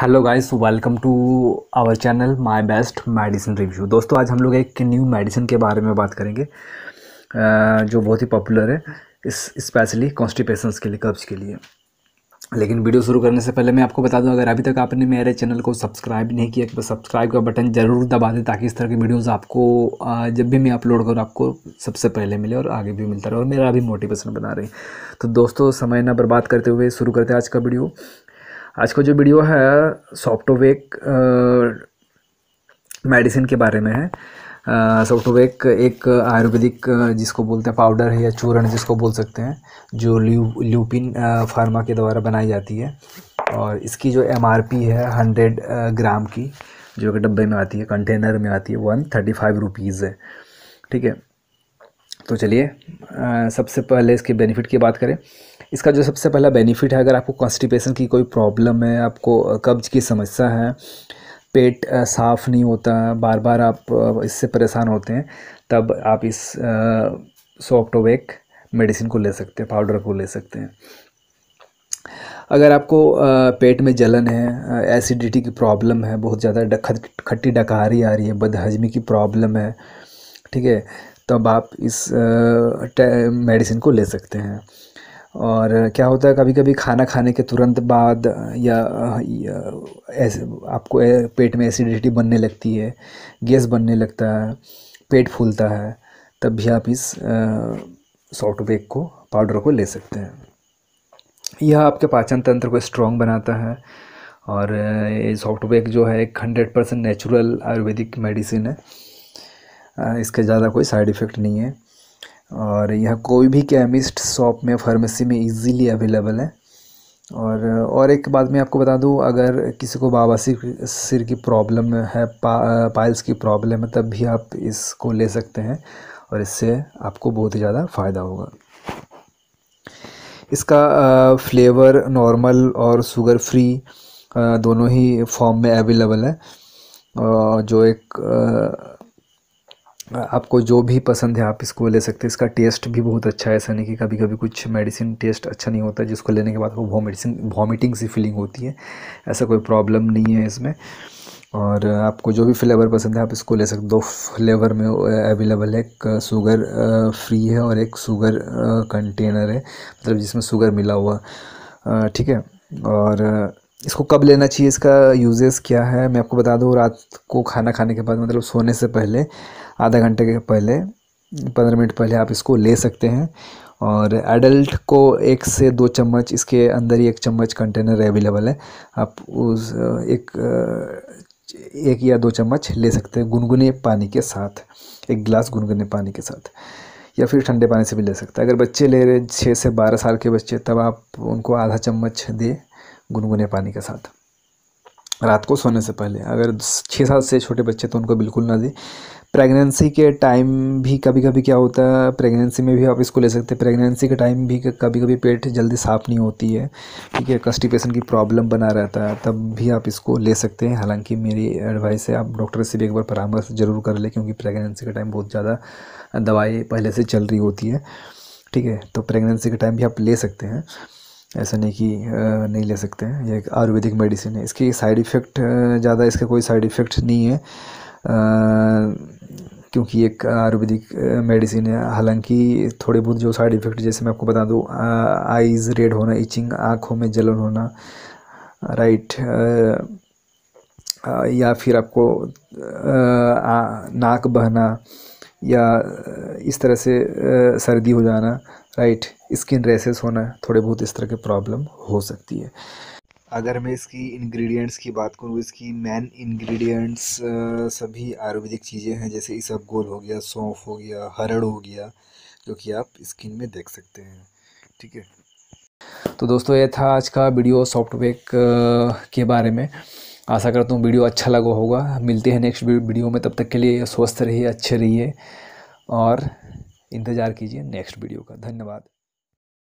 hello guys welcome to our channel my best medicine review दोस्तों आज हम लोग एक न्यू मेडिसिन के बारे में बात करेंगे जो बहुत ही पॉपुलर है इस स्पेशली कॉन्स्टिपेशन के लिए कब्ज के लिए लेकिन वीडियो शुरू करने से पहले मैं आपको बता दूं अगर अभी तक आपने मेरे चैनल को सब्सक्राइब नहीं किया तो सब्सक्राइब का बटन ज़रूर दबा दें ताकि इस तरह की वीडियोस आपको जब भी मैं अपलोड करूँ आपको सबसे पहले मिले और आगे भी मिलता रहे और मेरा भी मोटिवेशन बना रहे तो दोस्तों समय ना बर्बाद करते हुए शुरू करते हैं आज का वीडियो आज का जो वीडियो है सॉफ्टोवेक मेडिसिन के बारे में है सॉफ्टोवेक एक आयुर्वेदिक जिसको बोलते हैं पाउडर है या चूर्ण जिसको बोल सकते हैं जो ल्यू ल्यूपिन फार्मा के द्वारा बनाई जाती है और इसकी जो एम है हंड्रेड ग्राम की जो कि डब्बे में आती है कंटेनर में आती है वन थर्टी फाइव रुपीज़ है ठीक है तो चलिए सबसे पहले इसके बेनिफिट की बात करें इसका जो सबसे पहला बेनिफिट है अगर आपको कॉन्स्टिपेशन की कोई प्रॉब्लम है आपको कब्ज की समस्या है पेट साफ़ नहीं होता बार बार आप इससे परेशान होते हैं तब आप इस सॉफ्टोवेक मेडिसिन को ले सकते हैं पाउडर को ले सकते हैं अगर आपको पेट में जलन है एसिडिटी की प्रॉब्लम है बहुत ज़्यादा खट्टी डकारी आ रही है बदहजमी की प्रॉब्लम है ठीक है तब आप इस मेडिसिन को ले सकते हैं और क्या होता है कभी कभी खाना खाने के तुरंत बाद या, या ऐसे आपको पेट में एसिडिटी बनने लगती है गैस बनने लगता है पेट फूलता है तब भी आप इस सॉफ्ट बेक को पाउडर को ले सकते हैं यह आपके पाचन तंत्र को स्ट्रॉन्ग बनाता है और ये सॉफ्ट बेक जो है एक हंड्रेड परसेंट नेचुरल आयुर्वेदिक मेडिसिन है इसके ज़्यादा कोई साइड इफ़ेक्ट नहीं है और यह कोई भी केमिस्ट शॉप में फार्मेसी में इजीली अवेलेबल है और और एक बात मैं आपको बता दूं अगर किसी को बाबासीर सिर की प्रॉब्लम है पा, पाइल्स की प्रॉब्लम है तब भी आप इसको ले सकते हैं और इससे आपको बहुत ही ज़्यादा फ़ायदा होगा इसका फ्लेवर नॉर्मल और शुगर फ्री दोनों ही फॉर्म में अवेलेबल है जो एक आपको जो भी पसंद है आप इसको ले सकते हैं इसका टेस्ट भी बहुत अच्छा है ऐसा नहीं कि कभी कभी कुछ मेडिसिन टेस्ट अच्छा नहीं होता जिसको लेने के बाद आपको वॉमिटिंग वॉमिटिंग सी फीलिंग होती है ऐसा कोई प्रॉब्लम नहीं है इसमें और आपको जो भी फ्लेवर पसंद है आप इसको ले सकते दो फ्लेवर में अवेलेबल है एक शुगर फ्री है और एक शुगर कंटेनर है मतलब जिसमें शुगर मिला हुआ ठीक है और इसको कब लेना चाहिए इसका यूजेस क्या है मैं आपको बता दूँ रात को खाना खाने के बाद मतलब सोने से पहले आधा घंटे के पहले पंद्रह मिनट पहले आप इसको ले सकते हैं और एडल्ट को एक से दो चम्मच इसके अंदर ही एक चम्मच कंटेनर अवेलेबल है आप उस एक एक या दो चम्मच ले सकते हैं गुनगुने पानी के साथ एक गिलास गुनगुने पानी के साथ या फिर ठंडे पानी से भी ले सकते हैं अगर बच्चे ले रहे छः से बारह साल के बच्चे तब आप उनको आधा चम्मच दें गुनगुने पानी के साथ रात को सोने से पहले अगर छः सात से छोटे बच्चे तो उनको बिल्कुल ना दें प्रेगनेंसी के टाइम भी कभी कभी क्या होता है प्रेगनेंसी में भी आप इसको ले सकते हैं प्रेगनेंसी के टाइम भी कभी कभी पेट जल्दी साफ नहीं होती है ठीक है कस्टिपेशन की प्रॉब्लम बना रहता है तब भी आप इसको ले सकते हैं हालांकि मेरी एडवाइस है आप डॉक्टर से भी एक बार परामर्श जरूर कर लें क्योंकि प्रेगनेंसी के टाइम बहुत ज़्यादा दवाई पहले से चल रही होती है ठीक है तो प्रेगनेंसी के टाइम भी आप ले सकते हैं ऐसा नहीं कि नहीं ले सकते हैं ये एक आयुर्वेदिक मेडिसिन है इसकी साइड इफ़ेक्ट ज़्यादा इसका कोई साइड इफ़ेक्ट नहीं है क्योंकि एक आयुर्वेदिक मेडिसिन है हालांकि थोड़े बहुत जो साइड इफ़ेक्ट जैसे मैं आपको बता दूँ आईज़ रेड होना इचिंग आँखों में जलन होना राइट या फिर आपको नाक बहना या इस तरह से सर्दी हो जाना राइट स्किन रेसेस होना थोड़े बहुत इस तरह के प्रॉब्लम हो सकती है अगर मैं इसकी इंग्रेडिएंट्स की बात करूँ इसकी मेन इंग्रेडिएंट्स सभी आयुर्वेदिक चीज़ें हैं जैसे इसबगोल हो गया सौंफ हो गया हरड़ हो गया जो कि आप स्किन में देख सकते हैं ठीक है तो दोस्तों ये था आज का वीडियो सॉफ्टवेयर के बारे में आशा करता हूँ वीडियो अच्छा लगा होगा मिलते हैं नेक्स्ट वीडियो में तब तक के लिए स्वस्थ रहिए अच्छे रहिए और इंतज़ार कीजिए नेक्स्ट वीडियो का धन्यवाद